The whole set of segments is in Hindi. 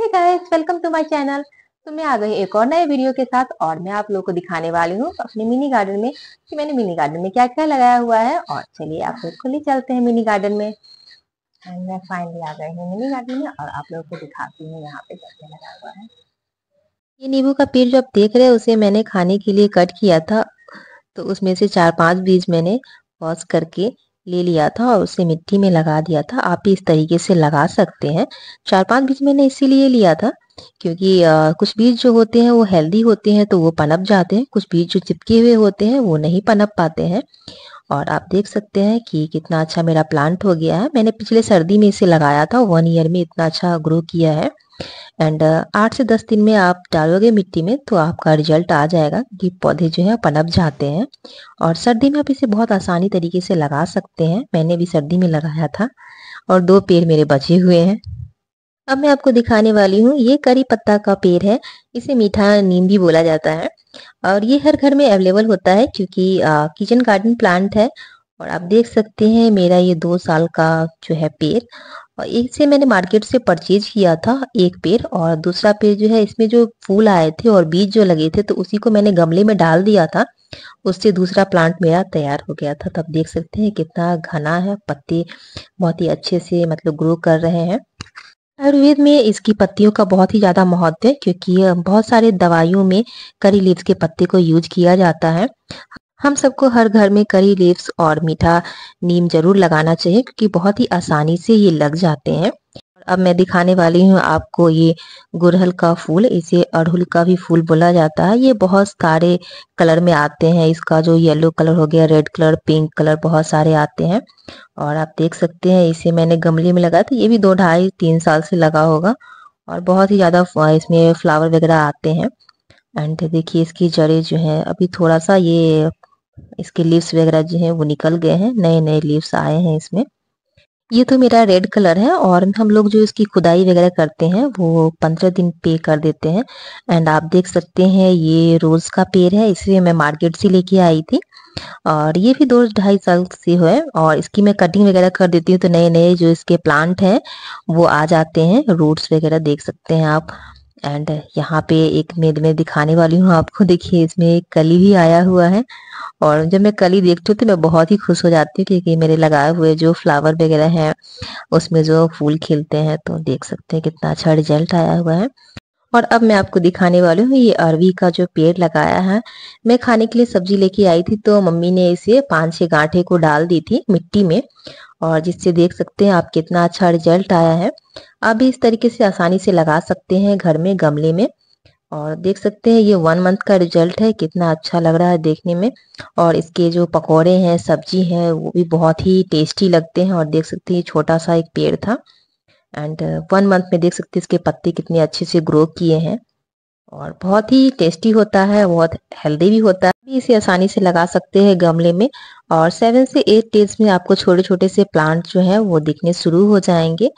hey guys welcome to my channel तो मैं आ गई एक और नए वीडियो के साथ और मैं आप लोगों को दिखाने वाली हूँ अपने मिनी गार्डन में कि मैंने मिनी गार्डन में क्या क्या लगाया हुआ है और चलिए आप लोग खुली चलते हैं मिनी गार्डन में एंड मैं फाइनली आ गई हूँ मिनी गार्डन में और आप लोगों को दिखाती हूँ यहाँ पे क्या लगाया हुआ है ये नींबू का पेड़ जो आप देख रहे हैं उसे मैंने खाने के लिए कट किया था तो उसमें से चार पांच बीज मैंने वॉश करके ले लिया था और उसे मिट्टी में लगा दिया था आप भी इस तरीके से लगा सकते हैं चार पांच बीज मैंने इसीलिए लिया था क्योंकि आ, कुछ बीज जो होते हैं वो हेल्दी होते हैं तो वो पनप जाते हैं कुछ बीज जो चिपके हुए होते हैं वो नहीं पनप पाते हैं और आप देख सकते हैं कि कितना अच्छा मेरा प्लांट हो गया है मैंने पिछले सर्दी में इसे लगाया था वन ईयर में इतना अच्छा ग्रो किया है एंड uh, आठ से दस दिन में आप डालोगे मिट्टी में तो आपका रिजल्ट आ जाएगा कि पौधे जो है पनप जाते हैं और सर्दी में आप इसे बहुत आसानी तरीके से लगा सकते हैं मैंने भी सर्दी में लगाया था और दो पेड़ मेरे बचे हुए हैं अब मैं आपको दिखाने वाली हूँ ये करी पत्ता का पेड़ है इसे मीठा नीम भी बोला जाता है और ये हर घर में अवेलेबल होता है क्योंकि किचन गार्डन प्लांट है और आप देख सकते हैं मेरा ये दो साल का जो है पेड़ और इसे मैंने मार्केट से परचेज किया था एक पेड़ और दूसरा पेड़ जो है इसमें जो फूल आए थे और बीज जो लगे थे तो उसी को मैंने गमले में डाल दिया था उससे दूसरा प्लांट मेरा तैयार हो गया था तब देख सकते हैं कितना घना है पत्ते बहुत ही अच्छे से मतलब ग्रो कर रहे हैं आयुर्वेद में इसकी पत्तियों का बहुत ही ज़्यादा महत्व है क्योंकि बहुत सारे दवाइयों में करी लीव्स के पत्ते को यूज किया जाता है हम सबको हर घर में करी लीव्स और मीठा नीम जरूर लगाना चाहिए क्योंकि बहुत ही आसानी से ये लग जाते हैं अब मैं दिखाने वाली हूँ आपको ये गुरहल का फूल इसे अड़हुल का भी फूल बोला जाता है ये बहुत सारे कलर में आते हैं इसका जो येलो कलर हो गया रेड कलर पिंक कलर बहुत सारे आते हैं और आप देख सकते हैं इसे मैंने गमले में लगाया था ये भी दो ढाई तीन साल से लगा होगा और बहुत ही ज़्यादा इसमें फ्लावर वगैरह आते हैं एंड देखिए इसकी जड़े जो है अभी थोड़ा सा ये इसके लीव्स वगैरह जो है वो निकल गए हैं नए नए लीव्स आए हैं इसमें ये तो मेरा रेड कलर है और हम लोग जो इसकी खुदाई वगैरह करते हैं वो पंद्रह दिन पे कर देते हैं एंड आप देख सकते हैं ये रोज़ का पेड़ है इसे मैं मार्केट से लेके आई थी और ये भी दो ढाई साल से है और इसकी मैं कटिंग वगैरह कर देती हूँ तो नए नए जो इसके प्लांट हैं वो आ जाते हैं रूट्स वगैरह देख सकते हैं आप एंड यहाँ पे एक मेद में दिखाने वाली हूँ आपको देखिए इसमें एक कली भी आया हुआ है और जब मैं कली देखती हूँ तो मैं बहुत ही खुश हो जाती हूँ क्योंकि मेरे लगाए हुए जो फ्लावर वगैरह हैं उसमें जो फूल खिलते हैं तो देख सकते हैं कितना अच्छा रिजल्ट आया हुआ है और अब मैं आपको दिखाने वाली हूँ ये अरवी का जो पेड़ लगाया है मैं खाने के लिए सब्जी लेके आई थी तो मम्मी ने इसे पाँच छः गांठे को डाल दी थी मिट्टी में और जिससे देख सकते हैं आप कितना अच्छा रिजल्ट आया है आप भी इस तरीके से आसानी से लगा सकते हैं घर में गमले में और देख सकते हैं ये वन मंथ का रिजल्ट है कितना अच्छा लग रहा है देखने में और इसके जो पकोड़े हैं सब्जी है वो भी बहुत ही टेस्टी लगते हैं और देख सकते हैं छोटा सा एक पेड़ था एंड वन मंथ में देख सकते हैं इसके पत्ते कितने अच्छे से ग्रो किए हैं और बहुत ही टेस्टी होता है बहुत हेल्दी भी होता है भी इसे आसानी से लगा सकते हैं गमले में और सेवन से एट डेज में आपको छोटे छोटे से प्लांट जो है वो दिखने शुरू हो जाएंगे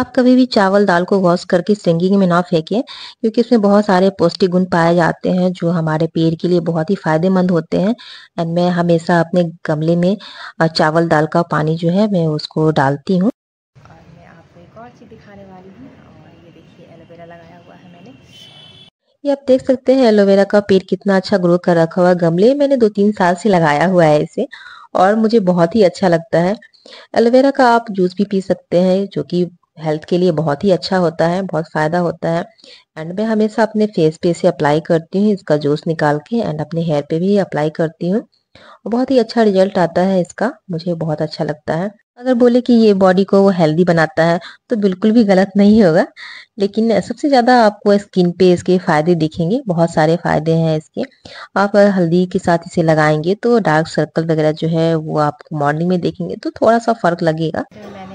आप कभी भी चावल दाल को वॉश करके सिंगिंग में ना फेंकें क्योंकि इसमें बहुत सारे पौष्टिक गुण पाए जाते हैं जो हमारे पेड़ के लिए बहुत ही फायदेमंद होते हैं एंड मैं हमेशा अपने गमले में चावल दाल का पानी जो है मैं उसको डालती हूँ ये आप देख सकते हैं एलोवेरा का पेड़ कितना अच्छा ग्रो कर रखा हुआ गमले मैंने दो तीन साल से लगाया हुआ है इसे और मुझे बहुत ही अच्छा लगता है एलोवेरा का आप जूस भी पी सकते हैं जो कि हेल्थ के लिए बहुत ही अच्छा होता है बहुत फ़ायदा होता है एंड मैं हमेशा अपने फेस पे इसे अप्लाई करती हूँ इसका जूस निकाल के एंड अपने हेयर पे भी अप्लाई करती हूँ और बहुत ही अच्छा रिजल्ट आता है इसका मुझे बहुत अच्छा लगता है अगर बोले कि ये बॉडी को वो हेल्दी बनाता है तो बिल्कुल भी गलत नहीं होगा लेकिन सबसे ज़्यादा आपको स्किन पे इसके फ़ायदे दिखेंगे बहुत सारे फ़ायदे हैं इसके आप हल्दी के साथ इसे लगाएंगे तो डार्क सर्कल वगैरह जो है वो आपको मॉर्निंग में देखेंगे तो थोड़ा सा फ़र्क लगेगा तो मैंने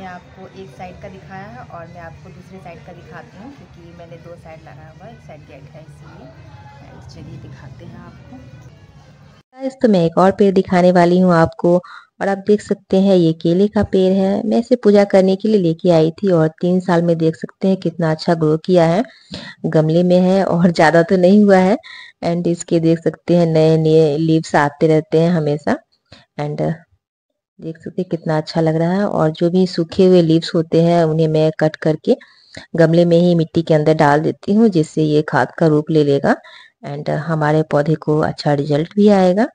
गाइस तो मैं एक और पेड़ दिखाने वाली हूँ आपको और आप देख सकते हैं ये केले का पेड़ है मैं इसे पूजा करने के लिए लेके आई थी और तीन साल में देख सकते हैं कितना अच्छा ग्रो किया है गमले में है और ज़्यादा तो नहीं हुआ है एंड इसके देख सकते हैं नए नए लीव्स आते रहते हैं हमेशा एंड देख सकते हैं कितना अच्छा लग रहा है और जो भी सूखे हुए लीव्स होते हैं उन्हें मैं कट करके गमले में ही मिट्टी के अंदर डाल देती हूँ जिससे ये खाद का रूप ले लेगा एंड uh, हमारे पौधे को अच्छा रिजल्ट भी आएगा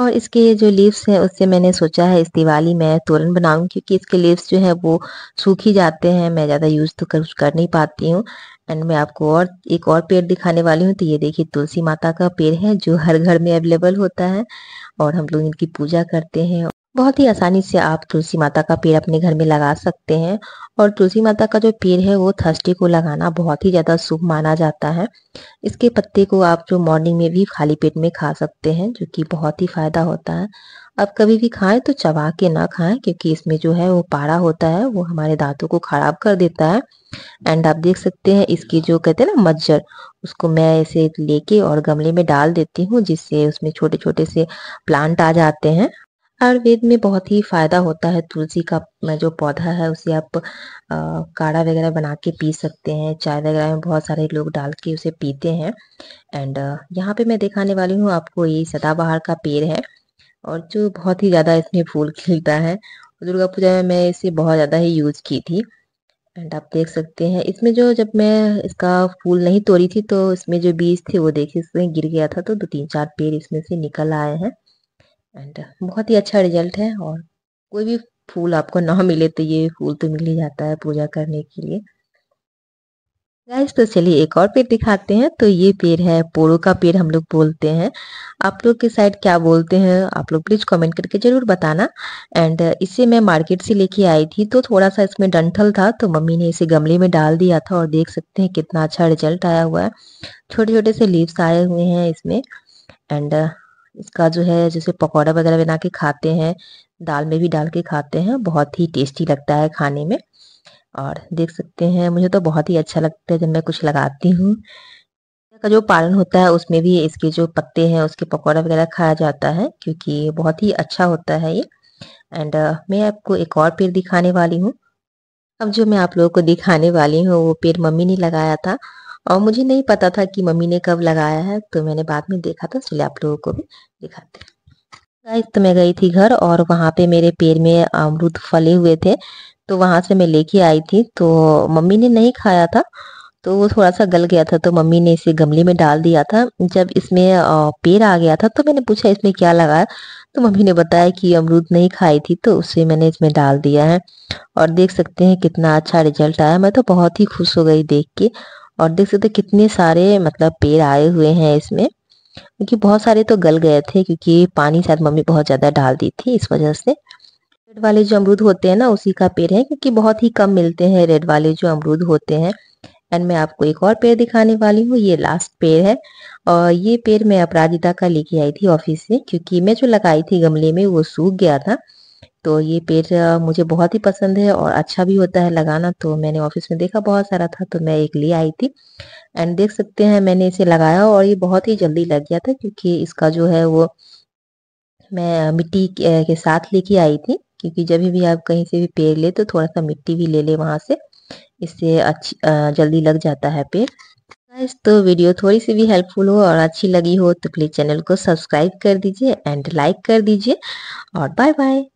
और इसके जो लीव्स हैं उससे मैंने सोचा है इस दिवाली में तोरण बनाऊं क्योंकि इसके लीव्स जो है वो सूख ही जाते हैं मैं ज़्यादा यूज़ तो कर, कर नहीं पाती हूँ एंड मैं आपको और एक और पेड़ दिखाने वाली हूँ तो ये देखिए तुलसी माता का पेड़ है जो हर घर में अवेलेबल होता है और हम लोग इनकी पूजा करते हैं बहुत ही आसानी से आप तुलसी माता का पेड़ अपने घर में लगा सकते हैं और तुलसी माता का जो पेड़ है वो थर्सडे को लगाना बहुत ही ज़्यादा शुभ माना जाता है इसके पत्ते को आप जो मॉर्निंग में भी खाली पेट में खा सकते हैं जो कि बहुत ही फ़ायदा होता है अब कभी भी खाएं तो चबा के ना खाएं क्योंकि इसमें जो है वो पारा होता है वो हमारे दांतों को ख़राब कर देता है एंड आप देख सकते हैं इसकी जो कहते हैं ना मज्जर उसको मैं ऐसे लेके और गमले में डाल देती हूँ जिससे उसमें छोटे छोटे से प्लांट आ जाते हैं आयुर्वेद में बहुत ही फायदा होता है तुलसी का जो पौधा है उसे आप काढ़ा वगैरह बना के पी सकते हैं चाय वगैरह में बहुत सारे लोग डाल के उसे पीते हैं एंड यहाँ पे मैं दिखाने वाली हूँ आपको ये सदाबहार का पेड़ है और जो बहुत ही ज़्यादा इसमें फूल खिलता है दुर्गा पूजा में मैं इसे बहुत ज़्यादा ही यूज़ की थी एंड आप देख सकते हैं इसमें जो जब मैं इसका फूल नहीं तोड़ी थी तो इसमें जो बीज थे वो देखिए गिर गया था तो दो तीन चार पेड़ इसमें से निकल आए हैं एंड uh, बहुत ही अच्छा रिजल्ट है और कोई भी फूल आपको ना मिले तो ये फूल तो मिल ही जाता है पूजा करने के लिए गाइस तो चलिए एक और पेड़ दिखाते हैं तो ये पेड़ है पोरो का पेड़ हम लोग बोलते हैं आप लोग के साइड क्या बोलते हैं आप लोग प्लीज कमेंट करके जरूर बताना एंड uh, इसे मैं मार्केट से लेके आई थी तो थोड़ा सा इसमें डंठल था तो मम्मी ने इसे गमले में डाल दिया था और देख सकते हैं कितना अच्छा रिजल्ट आया हुआ है छोटे छोटे से लीव्स आए हुए हैं इसमें एंड इसका जो है जैसे पकौड़ा वगैरह बना के खाते हैं दाल में भी डाल के खाते हैं बहुत ही टेस्टी लगता है खाने में और देख सकते हैं मुझे तो बहुत ही अच्छा लगता है जब मैं कुछ लगाती हूँ का जो पालन होता है उसमें भी इसके जो पत्ते हैं उसके पकौड़ा वगैरह खाया जाता है क्योंकि बहुत ही अच्छा होता है ये एंड uh, मैं आपको एक और पेड़ दिखाने वाली हूँ अब जो मैं आप लोगों को दिखाने वाली हूँ वो पेड़ मम्मी ने लगाया था और मुझे नहीं पता था कि मम्मी ने कब लगाया है तो मैंने बाद में देखा था इसलिए आप लोगों को भी दिखाते हैं तो मैं गई थी घर और वहाँ पे मेरे पेड़ में अमरुद फले हुए थे तो वहाँ से मैं लेके आई थी तो मम्मी ने नहीं खाया था तो वो थोड़ा सा गल गया था तो मम्मी ने इसे गमले में डाल दिया था जब इसमें पेड़ आ गया था तो मैंने पूछा इसमें क्या लगाया तो मम्मी ने बताया कि अमरूद नहीं खाई थी तो उसे मैंने इसमें डाल दिया है और देख सकते हैं कितना अच्छा रिजल्ट आया मैं तो बहुत ही खुश हो गई देख के और देख सकते कितने सारे मतलब पेड़ आए हुए हैं इसमें क्योंकि बहुत सारे तो गल गए थे क्योंकि पानी शायद मम्मी बहुत ज़्यादा डाल दी थी इस वजह से रेड वाले जो अमरूद होते हैं ना उसी का पेड़ है क्योंकि बहुत ही कम मिलते हैं रेड वाले जो अमरूद होते हैं एंड मैं आपको एक और पेड़ दिखाने वाली हूँ ये लास्ट पेड़ है और ये पेड़ मैं अपराजिता का लेके आई थी ऑफिस से क्योंकि मैं जो लगाई थी गमले में वो सूख गया था तो ये पेड़ मुझे बहुत ही पसंद है और अच्छा भी होता है लगाना तो मैंने ऑफिस में देखा बहुत सारा था तो मैं एक ले आई थी एंड देख सकते हैं मैंने इसे लगाया और ये बहुत ही जल्दी लग गया था क्योंकि इसका जो है वो मैं मिट्टी के साथ लेके आई थी क्योंकि जब भी आप कहीं से भी पेड़ ले तो थोड़ा सा मिट्टी भी ले ले वहाँ से इससे अच्छी जल्दी लग जाता है पेड़ तो वीडियो थोड़ी सी भी हेल्पफुल हो और अच्छी लगी हो तो प्लीज़ चैनल को सब्सक्राइब कर दीजिए एंड लाइक कर दीजिए और बाय बाय